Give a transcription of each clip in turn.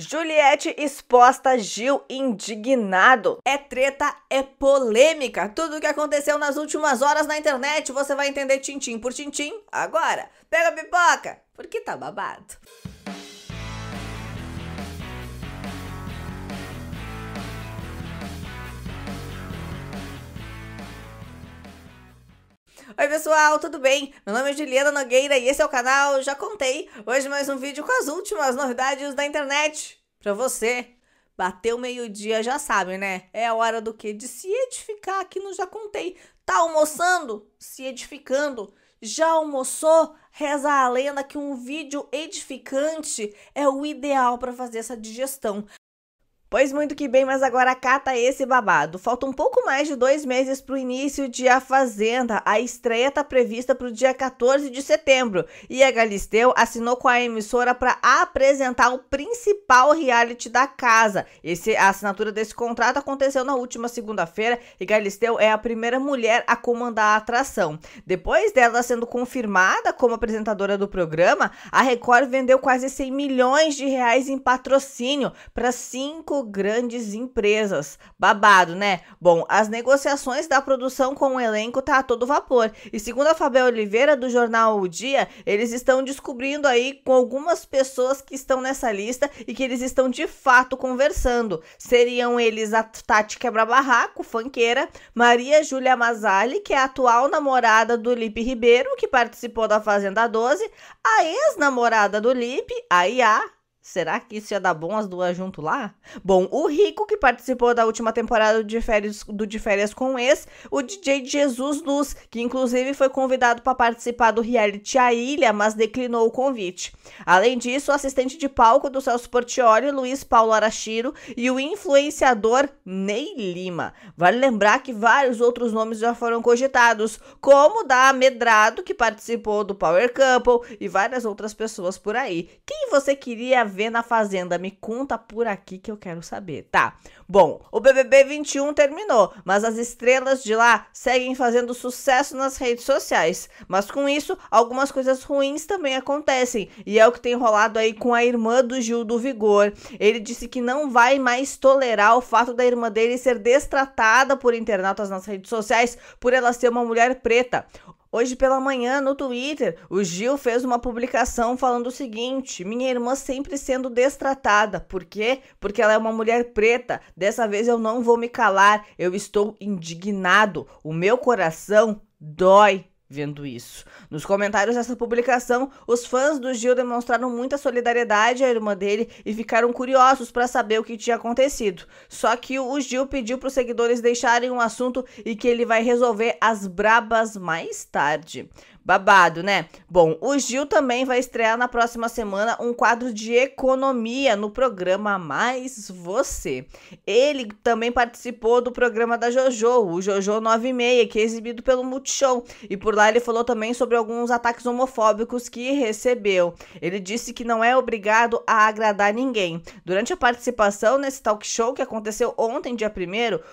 Juliette exposta, Gil indignado. É treta, é polêmica. Tudo o que aconteceu nas últimas horas na internet você vai entender tintim por tintim agora. Pega a pipoca, porque tá babado. Oi pessoal, tudo bem? Meu nome é Juliana Nogueira e esse é o canal Já Contei. Hoje mais um vídeo com as últimas novidades da internet pra você. Bateu meio-dia, já sabe, né? É a hora do que? De se edificar aqui no Já Contei. Tá almoçando? Se edificando. Já almoçou? Reza a lenda que um vídeo edificante é o ideal para fazer essa digestão. Pois muito que bem, mas agora cata esse babado. Falta um pouco mais de dois meses para o início de A Fazenda. A estreia está prevista para o dia 14 de setembro. E a Galisteu assinou com a emissora para apresentar o principal reality da casa. Esse, a assinatura desse contrato aconteceu na última segunda-feira e Galisteu é a primeira mulher a comandar a atração. Depois dela sendo confirmada como apresentadora do programa, a Record vendeu quase 100 milhões de reais em patrocínio para cinco grandes empresas. Babado, né? Bom, as negociações da produção com o elenco tá a todo vapor. E segundo a Fabel Oliveira, do jornal O Dia, eles estão descobrindo aí com algumas pessoas que estão nessa lista e que eles estão de fato conversando. Seriam eles a Tati Quebra-Barraco, fanqueira, Maria Júlia Mazzali, que é a atual namorada do Lipe Ribeiro, que participou da Fazenda 12, a ex-namorada do Lipe, a Iá, Será que isso ia dar bom as duas junto lá? Bom, o Rico, que participou da última temporada de férias, do De Férias com Ex, o DJ Jesus Luz, que inclusive foi convidado para participar do reality A Ilha, mas declinou o convite. Além disso, o assistente de palco do Celso Portioli, Luiz Paulo Arashiro, e o influenciador Ney Lima. Vale lembrar que vários outros nomes já foram cogitados, como o da Medrado, que participou do Power Couple, e várias outras pessoas por aí. Quem você queria ver na Fazenda? Me conta por aqui que eu quero saber. Tá. Bom, o BBB 21 terminou, mas as estrelas de lá seguem fazendo sucesso nas redes sociais. Mas com isso, algumas coisas ruins também acontecem. E é o que tem rolado aí com a irmã do Gil do Vigor. Ele disse que não vai mais tolerar o fato da irmã dele ser destratada por internautas nas redes sociais por ela ser uma mulher preta. Hoje pela manhã, no Twitter, o Gil fez uma publicação falando o seguinte: minha irmã sempre sendo destratada. Por quê? Porque ela é uma mulher preta. Dessa vez eu não vou me calar. Eu estou indignado. O meu coração dói vendo isso. Nos comentários dessa publicação, os fãs do Gil demonstraram muita solidariedade à irmã dele e ficaram curiosos para saber o que tinha acontecido. Só que o Gil pediu para os seguidores deixarem o um assunto e que ele vai resolver as brabas mais tarde. Babado, né? Bom, o Gil também vai estrear na próxima semana um quadro de economia no programa Mais Você. Ele também participou do programa da JoJo, o JoJo 96, que é exibido pelo Multishow. E por lá ele falou também sobre alguns ataques homofóbicos que recebeu. Ele disse que não é obrigado a agradar ninguém. Durante a participação nesse talk show que aconteceu ontem, dia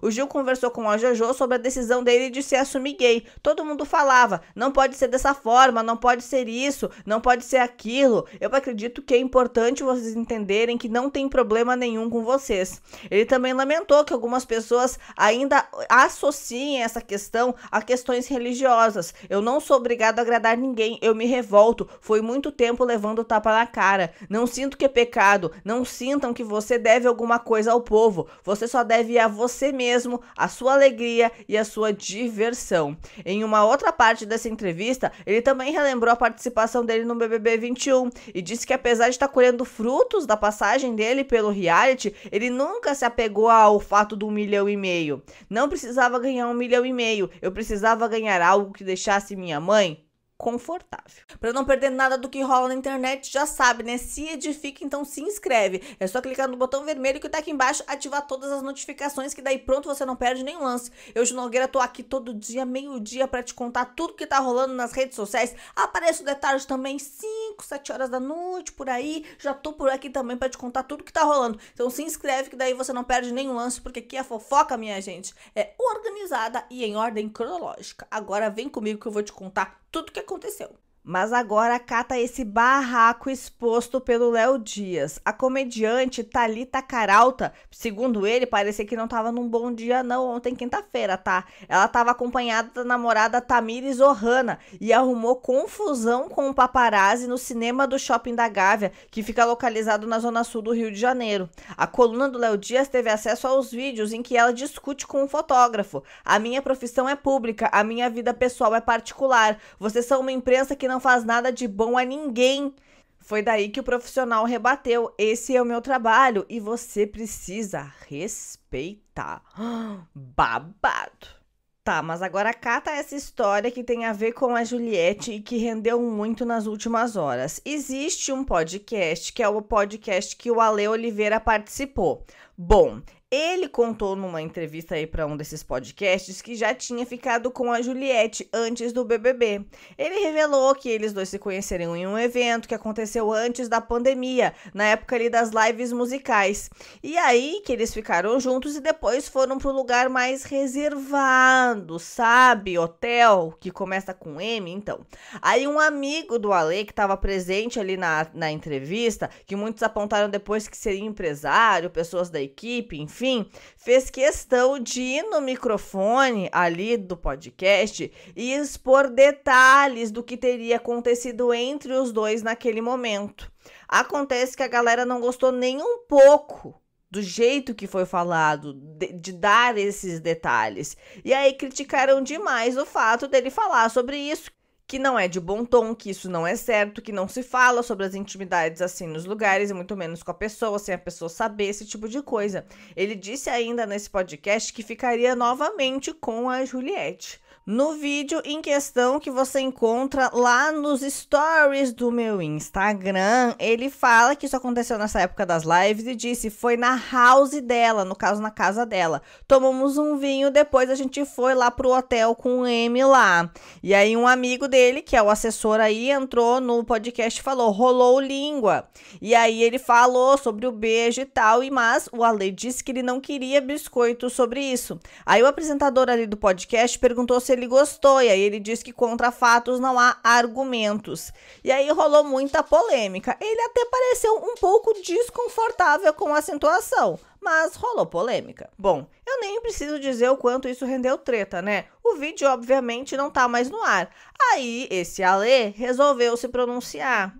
1 o Gil conversou com a JoJo sobre a decisão dele de se assumir gay. Todo mundo falava, não pode ser dessa forma, não pode ser isso, não pode ser aquilo. Eu acredito que é importante vocês entenderem que não tem problema nenhum com vocês. Ele também lamentou que algumas pessoas ainda associem essa questão a questões religiosas. Eu não sou obrigado a agradar ninguém, eu me revolto. Foi muito tempo levando tapa na cara. Não sinto que é pecado, não sintam que você deve alguma coisa ao povo. Você só deve a você mesmo, a sua alegria e a sua diversão. Em uma outra parte dessa entrevista, ele também relembrou a participação dele no BBB 21 e disse que apesar de estar colhendo frutos da passagem dele pelo reality, ele nunca se apegou ao fato do um milhão e meio. Não precisava ganhar um milhão e meio, eu precisava ganhar algo que deixasse minha mãe confortável. Para não perder nada do que rola na internet, já sabe, né? Se edifica, então se inscreve. É só clicar no botão vermelho que tá aqui embaixo, ativar todas as notificações, que daí pronto você não perde nenhum lance. Eu, Ju Nogueira, tô aqui todo dia, meio-dia, para te contar tudo que tá rolando nas redes sociais. Apareço detalhes também, 5, 7 horas da noite, por aí. Já tô por aqui também para te contar tudo que tá rolando. Então se inscreve, que daí você não perde nenhum lance, porque aqui a é fofoca, minha gente, é organizada e em ordem cronológica. Agora vem comigo que eu vou te contar tudo que aconteceu. Mas agora cata esse barraco exposto pelo Léo Dias. A comediante Talita Caralta, segundo ele, parecia que não estava num bom dia não ontem quinta-feira, tá? Ela estava acompanhada da namorada Tamires Ohana e arrumou confusão com o paparazzi no cinema do Shopping da Gávea, que fica localizado na zona sul do Rio de Janeiro. A coluna do Léo Dias teve acesso aos vídeos em que ela discute com o um fotógrafo. A minha profissão é pública, a minha vida pessoal é particular. Vocês são uma imprensa que não faz nada de bom a ninguém. Foi daí que o profissional rebateu: esse é o meu trabalho e você precisa respeitar. Babado! Tá, mas agora cata essa história que tem a ver com a Juliette e que rendeu muito nas últimas horas. Existe um podcast que é o podcast que o Ale Oliveira participou. Bom, ele contou numa entrevista aí para um desses podcasts que já tinha ficado com a Juliette antes do BBB. Ele revelou que eles dois se conheceram em um evento que aconteceu antes da pandemia, na época ali das lives musicais. E aí que eles ficaram juntos e depois foram para lugar mais reservado, sabe? Hotel, que começa com M, então. Aí um amigo do Ale, que estava presente ali na, na entrevista, que muitos apontaram depois que seria empresário, pessoas da equipe, enfim enfim, fez questão de ir no microfone ali do podcast e expor detalhes do que teria acontecido entre os dois naquele momento. Acontece que a galera não gostou nem um pouco do jeito que foi falado, de, de, dar esses detalhes. E aí criticaram demais o fato dele falar sobre isso, que não é de bom tom, que isso não é certo, que não se fala sobre as intimidades assim nos lugares, e muito menos com a pessoa, sem a pessoa saber, esse tipo de coisa. Ele disse ainda nesse podcast que ficaria novamente com a Juliette no vídeo em questão que você encontra lá nos stories do meu Instagram, ele fala que isso aconteceu nessa época das lives e disse: foi na house dela, no caso na casa dela. Tomamos um vinho, depois a gente foi lá pro hotel com o M lá. E aí um amigo dele, que é o assessor aí, entrou no podcast e falou: rolou língua. E aí ele falou sobre o beijo e tal, e mas o Ale disse que ele não queria biscoito sobre isso. Aí o apresentador ali do podcast perguntou se ele gostou. E aí ele diz que contra fatos não há argumentos. E aí rolou muita polêmica. Ele até pareceu um pouco desconfortável com a situação, mas rolou polêmica. Bom, eu nem preciso dizer o quanto isso rendeu treta, né? O vídeo obviamente não tá mais no ar. Aí esse Ale resolveu se pronunciar.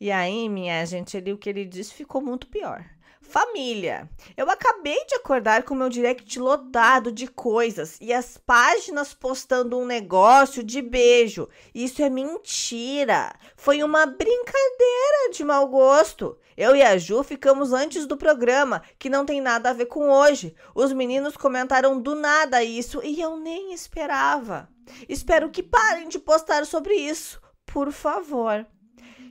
E aí, minha gente, ali o que ele disse ficou muito pior. Família, eu acabei de acordar com meu direct lotado de coisas e as páginas postando um negócio de beijo. Isso é mentira. Foi uma brincadeira de mau gosto. Eu e a Ju ficamos antes do programa, que não tem nada a ver com hoje. Os meninos comentaram do nada isso e eu nem esperava. Espero que parem de postar sobre isso, por favor.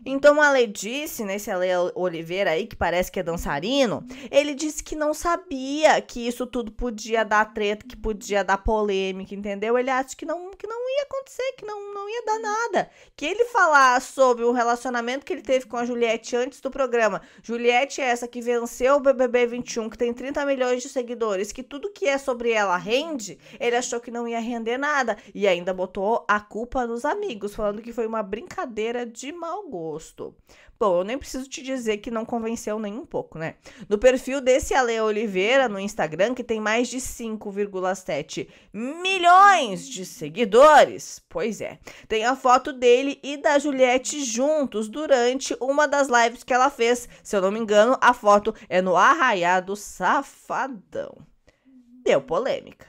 Então a lei disse, nesse né, Ale Oliveira aí, que parece que é dançarino, ele disse que não sabia que isso tudo podia dar treta, que podia dar polêmica, entendeu? Ele acha que não, que não ia acontecer, que não, não ia dar nada. Que ele falar sobre o relacionamento que ele teve com a Juliette antes do programa. Juliette é essa que venceu o BBB 21, que tem 30 milhões de seguidores, que tudo que é sobre ela rende, ele achou que não ia render nada. E ainda botou a culpa nos amigos, falando que foi uma brincadeira de mau gosto. Bom, eu nem preciso te dizer que não convenceu nem um pouco, né? No perfil desse Ale Oliveira no Instagram, que tem mais de 5,7 milhões de seguidores, pois é, tem a foto dele e da Juliette juntos durante uma das lives que ela fez. Se eu não me engano, a foto é no Arraiado Safadão. Deu polêmica.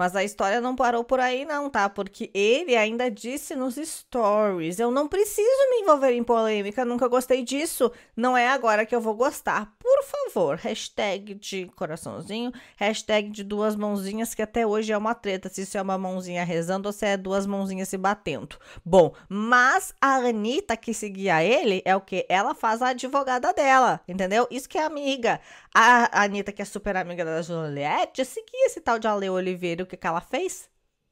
Mas a história não parou por aí, não, tá? Porque ele ainda disse nos stories: Eu não preciso me envolver em polêmica, nunca gostei disso. Não é agora que eu vou gostar por favor, hashtag de coraçãozinho, hashtag de duas mãozinhas, que até hoje é uma treta, se isso é uma mãozinha rezando ou se é duas mãozinhas se batendo. Bom, mas a Anitta que seguia ele é o que? Ela faz a advogada dela, entendeu? Isso que é amiga. A Anitta, que é super amiga da Juliette, seguia esse tal de Ale Oliveira, o que, que ela fez?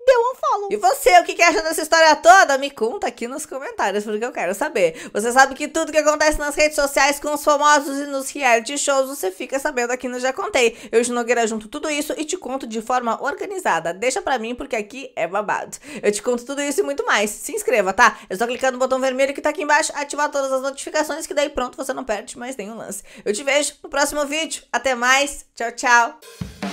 deu um follow. E você, o que, que acha dessa história toda? Me conta aqui nos comentários, porque eu quero saber. Você sabe que tudo que acontece nas redes sociais, com os famosos e nos reality shows, você fica sabendo aqui no Já Contei. Eu, Nogueira, junto tudo isso e te conto de forma organizada. Deixa pra mim, porque aqui é babado. Eu te conto tudo isso e muito mais. Se inscreva, tá? É só clicar no botão vermelho que tá aqui embaixo, ativar todas as notificações, que daí pronto, você não perde mais nenhum lance. Eu te vejo no próximo vídeo. Até mais. Tchau, tchau.